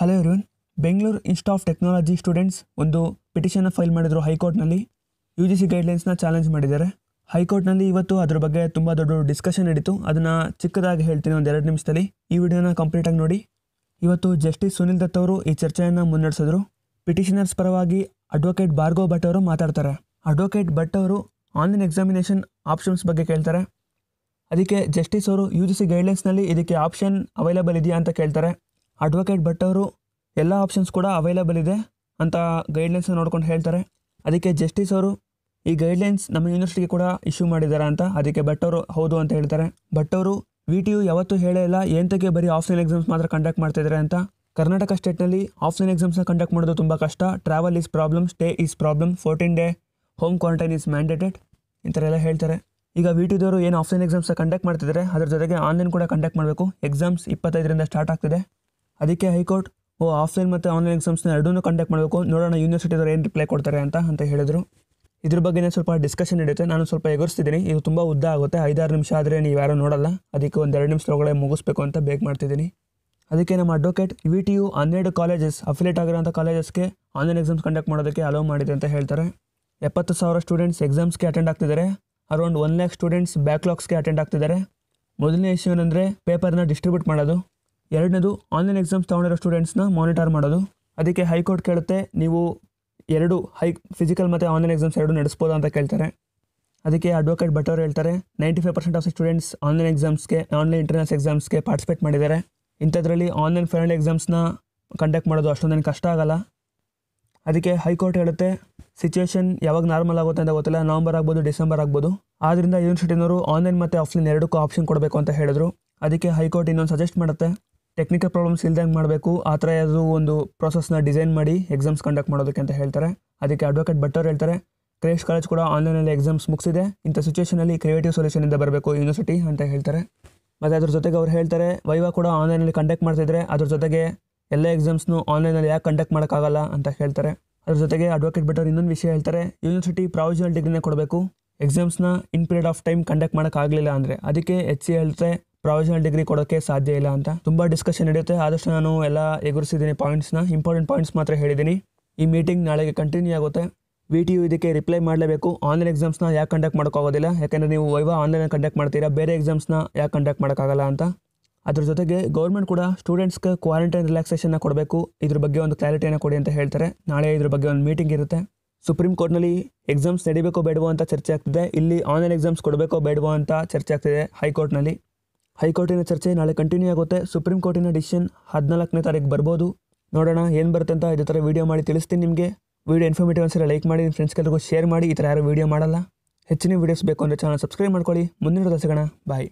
hello ಇವ್ರನ್ Bengaluru institute of technology students ಒಂದು ಪಿಟಿಷನ್ನ ಫೈಲ್ ಮಾಡಿದ್ರು ಹೈಕೋರ್ಟ್ನಲ್ಲಿ ಯು ಜಿ ಸಿ ಗೈಡ್ಲೈನ್ಸ್ನ ಚಾಲೆಂಜ್ ಮಾಡಿದ್ದಾರೆ ಹೈಕೋರ್ಟ್ನಲ್ಲಿ ಇವತ್ತು ಅದ್ರ ಬಗ್ಗೆ ತುಂಬ ದೊಡ್ಡ ಡಿಸ್ಕಷನ್ ನಡೀತು ಅದನ್ನು ಚಿಕ್ಕದಾಗಿ ಹೇಳ್ತೀನಿ ಒಂದು ಎರಡು ನಿಮಿಷದಲ್ಲಿ ಈ ವಿಡಿಯೋನ ಕಂಪ್ಲೀಟಾಗಿ ನೋಡಿ ಇವತ್ತು ಜಸ್ಟಿಸ್ ಸುನಿಲ್ ದತ್ ಅವರು ಈ ಚರ್ಚೆಯನ್ನು ಮುನ್ನಡೆಸಿದ್ರು ಪಿಟಿಷನರ್ಸ್ ಪರವಾಗಿ ಅಡ್ವೊಕೇಟ್ ಭಾರ್ಗವ್ ಭಟ್ ಅವರು ಮಾತಾಡ್ತಾರೆ ಅಡ್ವೊಕೇಟ್ ಭಟ್ ಅವರು ಆನ್ಲೈನ್ ಎಕ್ಸಾಮಿನೇಷನ್ ಆಪ್ಷನ್ಸ್ ಬಗ್ಗೆ ಕೇಳ್ತಾರೆ ಅದಕ್ಕೆ ಜಸ್ಟಿಸ್ ಅವರು ಯು ಜಿ ಸಿ ಗೈಡ್ಲೈನ್ಸ್ನಲ್ಲಿ ಇದಕ್ಕೆ ಆಪ್ಷನ್ ಅವೈಲೇಬಲ್ ಇದೆಯಾ ಅಂತ ಕೇಳ್ತಾರೆ ಅಡ್ವೊಕೇಟ್ ಭಟ್ ಅವರು ಎಲ್ಲ ಆಪ್ಷನ್ಸ್ ಕೂಡ ಅವೈಲೇಬಲ್ ಇದೆ ಅಂತ ಗೈಡ್ಲೈನ್ಸ್ನ ನೋಡ್ಕೊಂಡು ಹೇಳ್ತಾರೆ ಅದಕ್ಕೆ ಜಸ್ಟಿಸ್ ಅವರು ಈ ಗೈಡ್ಲೈನ್ಸ್ ನಮ್ಮ ಯೂನಿವರ್ಸಿಟಿಗೆ ಕೂಡ ಇಶ್ಯೂ ಮಾಡಿದ್ದಾರೆ ಅಂತ ಅದಕ್ಕೆ ಭಟ್ ಅವರು ಹೌದು ಅಂತ ಹೇಳ್ತಾರೆ ಭಟ್ ಅವರು ವಿ ಟಿ ಯು ಯಾವತ್ತೂ ಹೇಳೇ ಇಲ್ಲ ಬರೀ ಆಫ್ಲೈನ್ ಎಕ್ಸಾಮ್ಸ್ ಮಾತ್ರ ಕಂಡಕ್ಟ್ ಮಾಡ್ತಿದ್ದಾರೆ ಅಂತ ಕರ್ನಾಟಕ ಸ್ಟೇಟ್ನಲ್ಲಿ ಆಫ್ಲೈನ್ ಎಕ್ಸಾಮ್ಸ್ನ ಕಂಡಕ್ಟ್ ಮಾಡೋದು ತುಂಬ ಕಷ್ಟ travel is problem stay is problem fourteen day home quarantine is mandated ಈ ಥರ ಎಲ್ಲ ಹೇಳ್ತಾರೆ ಈಗ ವಿ ದವರು ಏನು ಆಫ್ಲೈನ್ ಎಕ್ಸಾಮ್ಸ್ ಕಂಡಕ್ಟ್ ಮಾಡ್ತಿದ್ದಾರೆ ಅದರ ಜೊತೆಗೆ ಆನ್ಲೈನ್ ಕೂಡ ಕಂಡಕ್ಟ್ ಮಾಡಬೇಕು ಎಕ್ಸಾಮ್ಸ್ ಇಪ್ಪತ್ತೈದರಿಂದ ಸ್ಟಾರ್ಟ್ ಆಗ್ತಿದೆ ಅದಕ್ಕೆ ಹೈಕೋರ್ಟ್ ಓ ಆಫ್ಲೈನ್ ಮತ್ತು ಆನ್ಲೈನ್ ಎಕ್ಸಾಮ್ಸ್ನ ಎರಡನ್ನೂ ಕಂಡಕ್ಟ್ ಮಾಡಬೇಕು ನೋಡೋಣ ಯೂನಿವರ್ಸಿಟಿದವರು ಏನು ರಿಪ್ಲೈ ಕೊಡ್ತಾರೆ ಅಂತ ಅಂತ ಹೇಳಿದರು ಇದ್ರ ಬಗ್ಗೆನೇ ಸ್ವಲ್ಪ ಡಿಸ್ಕಷನ್ ನಡೆಯುತ್ತೆ ನಾನು ಸ್ವಲ್ಪ ಎಗರಿಸ್ತಿದ್ದೀನಿ ಇದು ತುಂಬ ಉದ್ದ ಆಗುತ್ತೆ ಐದಾರು ನಿಮಿಷ ಆದರೆ ನೀವು ಯಾರೂ ನೋಡಲ್ಲ ಅದಕ್ಕೆ ಒಂದು ಎರಡು ನಿಮಿಷದೊಳಗಡೆ ಮುಗಿಸ್ಬೇಕು ಅಂತ ಬೇಗ ಮಾಡ್ತಿದ್ದೀನಿ ಅದಕ್ಕೆ ನಮ್ಮ ಅಡ್ವೊಕೇಟ್ ವಿ ಟಿ ಯು ಹನ್ನೆರಡು ಕಾಲೇಜಸ್ ಅಫಿಲೇಟ್ ಆಗಿರೋಂಥ ಕಾಲೇಜಸ್ಗೆ ಆನ್ಲೈನ್ ಎಕ್ಸಾಮ್ಸ್ ಕಂಡಕ್ಟ್ ಮಾಡೋದಕ್ಕೆ ಅಲೋ ಮಾಡಿದೆ ಅಂತ ಹೇಳ್ತಾರೆ ಎಪ್ಪತ್ತು ಸಾವಿರ ಸ್ಟೂಡೆಂಟ್ಸ್ ಎಕ್ಸಾಮ್ಸ್ಗೆ ಅಟೆಂಡ್ ಆಗ್ತಿದ್ದಾರೆ ಅರೌಂಡ್ ಒನ್ ಲ್ಯಾಕ್ ಸ್ಟೂಡೆಂಟ್ಸ್ ಬ್ಯಾಕ್ಲಾಗ್ಸ್ಗೆ ಅಟೆಂಡ್ ಆಗ್ತಿದ್ದಾರೆ ಮೊದಲನೇ ಇಶ್ಯೂ ಏನಂದರೆ ಪೇಪರ್ನ ಡಿಸ್ಟ್ರಿಬ್ಯೂಟ್ ಮಾಡೋದು ಎರಡನೇದು ಆನ್ಲೈನ್ ಎಕ್ಸಾಮ್ಸ್ ತೊಗೊಂಡಿರೋ ಸ್ಟೂಡೆಂಟ್ಸ್ನ ಮಾನಿಟರ್ ಮಾಡೋದು ಅದಕ್ಕೆ ಹೈಕೋರ್ಟ್ ಕೇಳುತ್ತೆ ನೀವು ಎರಡು ಹೈ ಫಿಸಿಕಲ್ ಮತ್ತು ಆನ್ಲೈನ್ ಎಕ್ಸಾಮ್ಸ್ ಎರಡು ನಡೆಸ್ಬೋದಾ ಅಂತ ಕೇಳ್ತಾರೆ ಅದಕ್ಕೆ ಅಡ್ವೊಕೇಟ್ ಬಟ್ ಅವರು ಹೇಳ್ತಾರೆ ninety five percent of students online ಎಕ್ಸಾಮ್ಸ್ಗೆ ಆನ್ಲೈನ್ ಇಂಟರ್ನಲ್ಸ್ ಎಕ್ಸಾಮ್ಸ್ಗೆ ಪಾರ್ಟಿಸಿಪೇಟ್ ಮಾಡಿದ್ದಾರೆ ಇಂಥದ್ರಲ್ಲಿ ಆನ್ಲೈನ್ ಫೈನಲ್ ಎಕ್ಸಾಮ್ಸ್ನ ಕಂಡಕ್ಟ್ ಮಾಡೋದು ಅಷ್ಟೊಂದೇನು ಕಷ್ಟ ಆಗಲ್ಲ ಅದಕ್ಕೆ ಹೈಕೋರ್ಟ್ ಹೇಳುತ್ತೆ ಸಿಚುವೇಷನ್ ಯಾವಾಗ ನಾರ್ಮಲ್ ಆಗುತ್ತೆ ಅಂತ ಗೊತ್ತಿಲ್ಲ ನವಂಬರ್ ಆಗ್ಬೋದು ಡಿಸೆಂಬರ್ ಆಗ್ಬೋದು ಆದ್ದರಿಂದ ಯೂನಿವರ್ಸಿಟಿನವರು ಆನ್ಲೈನ್ ಮತ್ತು ಆಫ್ಲೈನ್ ಎರಡಕ್ಕೂ ಆಪ್ಷನ್ ಕೊಡಬೇಕು ಅಂತ ಹೇಳಿದ್ರು ಅದಕ್ಕೆ ಹೈಕೋರ್ಟ್ ಇನ್ನೊಂದು ಸಜೆಸ್ಟ್ ಮಾಡುತ್ತೆ ಟೆಕ್ನಿಕಲ್ ಪ್ರಾಬ್ಲಮ್ಸ್ ಇಲ್ದಂಗೆ ಮಾಡಬೇಕು ಆ ಥರ ಯಾವುದು ಒಂದು ಪ್ರೊಸೆಸ್ನ ಡಿಸೈನ್ ಮಾಡಿ ಎಕ್ಸಾಮ್ಸ್ ಕಂಡಕ್ಟ್ ಮಾಡೋದಕ್ಕೆ ಅಂತ ಹೇಳ್ತಾರೆ ಅದಕ್ಕೆ ಅಡ್ವೊಕೇಟ್ ಭಟ್ಟವ್ರು ಹೇಳ್ತಾರೆ ಕ್ರೇಶ್ ಕಾಲೇಜ್ ಕೂಡ ಆನ್ಲೈನಲ್ಲಿ ಎಕ್ಸಾಮ್ಸ್ ಮುಗಿಸಿದೆ ಇಂಥ ಸಿಚುವೇಷನಲ್ಲಿ ಕ್ರಿಯೇಟಿವ್ ಸೊಲ್ಯೂಷನಿಂದ ಬರಬೇಕು ಯೂನಿವರ್ಸಿಟಿ ಅಂತ ಹೇಳ್ತಾರೆ ಮತ್ತು ಅದ್ರ ಜೊತೆಗೆ ಅವ್ರು ಹೇಳ್ತಾರೆ ವೈವಾ ಕೂಡ ಆನ್ಲೈನಲ್ಲಿ ಕಂಡಕ್ಟ್ ಮಾಡ್ತಿದ್ರೆ ಅದ್ರ ಜೊತೆಗೆ ಎಲ್ಲ ಎಕ್ಸಾಮ್ಸ್ನು ಆನ್ಲೈನಲ್ಲಿ ಯಾಕೆ ಕಂಡಕ್ಟ್ ಮಾಡೋಕ್ಕಾಗಲ್ಲ ಅಂತ ಹೇಳ್ತಾರೆ ಅದ್ರ ಜೊತೆಗೆ ಅಡ್ವೊಕೇಟ್ ಭಟ್ಟವ್ರು ಇನ್ನೊಂದು ವಿಷಯ ಹೇಳ್ತಾರೆ ಯೂನಿವರ್ಸಿಟಿ ಪ್ರಾವಿಜನಲ್ ಡಿಗ್ರಿನೇ ಕೊಡಬೇಕು ಎಕ್ಸಾಮ್ಸ್ನ in period of time conduct ಮಾಡೋಕ್ಕಾಗಲಿಲ್ಲ ಅಂದರೆ ಅದಕ್ಕೆ ಎಚ್ ಸಿ ಹೇಳ್ತಾರೆ ಪ್ರೊವಿಷನಲ್ ಡಿಗ್ರಿ ಕೊಡೋಕ್ಕೆ ಸಾಧ್ಯ ಇಲ್ಲ ಅಂತ ತುಂಬ ಡಿಸ್ಕಷನ್ ನಡೆಯುತ್ತೆ ಆದಷ್ಟು ನಾನು ಎಲ್ಲ ಎಗುರಿಸಿದ್ದೀನಿ ಪಾಯಿಂಟ್ಸ್ನ ಇಂಪಾರ್ಟೆಂಟ್ ಪಾಯಿಂಟ್ಸ್ ಮಾತ್ರ ಹೇಳಿದ್ದೀನಿ ಈ ಮೀಟಿಂಗ್ ನಾಳೆಗೆ ಕಂಟಿನ್ಯೂ ಆಗುತ್ತೆ ವಿ ಟಿ ಯು ಇದಕ್ಕೆ ರಿಪ್ಲೈ ಮಾಡಲೇಬೇಕು ಆನ್ಲೈನ್ ಎಕ್ಸಾಮ್ಸ್ನ ಯಾಕೆ ಕಂಡಕ್ಟ್ ಮಾಡೋಕ್ಕಾಗೋದಿಲ್ಲ ಯಾಕೆಂದರೆ ನೀವು ವೈವಾ ಆನ್ಲೈನ್ ಕಂಡಕ್ಟ್ ಮಾಡ್ತೀರಾ ಬೇರೆ ಎಕ್ಸಾಮ್ಸ್ನ ಯಾಕೆ ಕಂಡಕ್ಟ್ ಮಾಡೋಕ್ಕಾಗಲ್ಲ ಅಂತ ಅದ್ರ ಜೊತೆಗೆ ಗೌರ್ಮೆಂಟ್ ಕೂಡ ಸ್ಟೂಡೆಂಟ್ಸ್ಗೆ ಕ್ವಾರಂಟೈನ್ ರಿಲ್ಯಾಕ್ಸೇಷನ್ನ ಕೊಡಬೇಕು ಇದ್ರ ಬಗ್ಗೆ ಒಂದು ಕ್ಲಾರಿಟಿಯನ್ನು ಕೊಡಿ ಅಂತ ಹೇಳ್ತಾರೆ ನಾಳೆ ಇದ್ರ ಬಗ್ಗೆ ಒಂದು ಮೀಟಿಂಗ್ ಇರುತ್ತೆ ಸುಪ್ರೀಂ ಕೋರ್ಟ್ನಲ್ಲಿ ಎಕ್ಸಾಮ್ಸ್ ನಡಿಬೇಕೋ ಬೇಡವೋ ಅಂತ ಚರ್ಚೆ ಆಗ್ತಿದೆ ಇಲ್ಲಿ ಆನ್ಲೈನ್ ಎಕ್ಸಾಮ್ಸ್ ಕೊಡಬೇಕೋ ಬೇಡವೋ ಅಂತ ಚರ್ಚೆ ಆಗ್ತಿದೆ ಹೈಕೋರ್ಟ್ನಲ್ಲಿ ಹೈಕೋರ್ಟಿನ ಚರ್ಚೆ ನಾಳೆ ಕಂಟಿನ್ಯೂ ಆಗುತ್ತೆ ಸುಪ್ರೀಂ ಕೋರ್ಟಿನ ಡಿಸಿಷನ್ ಹದಿನಾಲ್ಕನೇ ತಾರೀಕು ಬರ್ಬೋದು ನೋಡೋಣ ಏನು ಬರುತ್ತೆ ಅಂತ ಇದೇ ಥರ ವೀಡಿಯೋ ಮಾಡಿ ತಿಳಿಸ್ತೀನಿ ನಿಮಗೆ ವೀಡಿಯೋ ಇನ್ಫಾರ್ಮೇಟಿವ್ ಅನ್ಸರ ಲೈಕ್ ಮಾಡಿ ನಿಮ್ಮ ಫ್ರೆಂಡ್ಸ್ಗೆಲ್ಲರಿಗೂ ಶೇರ್ ಮಾಡಿ ಈ ಥರ ಯಾರು ವೀಡಿಯೋ ಮಾಡಲ್ಲ ಹೆಚ್ಚಿನ ವೀಡಿಯೋಸ್ ಬೇಕು ಅಂದರೆ ಚಾನಲ್ ಸಬ್ಸ್ಕ್ರೈಬ್ ಮಾಡ್ಕೊಳ್ಳಿ ಮುಂದಿನ ಸಿಗೋಣ ಬಾಯ್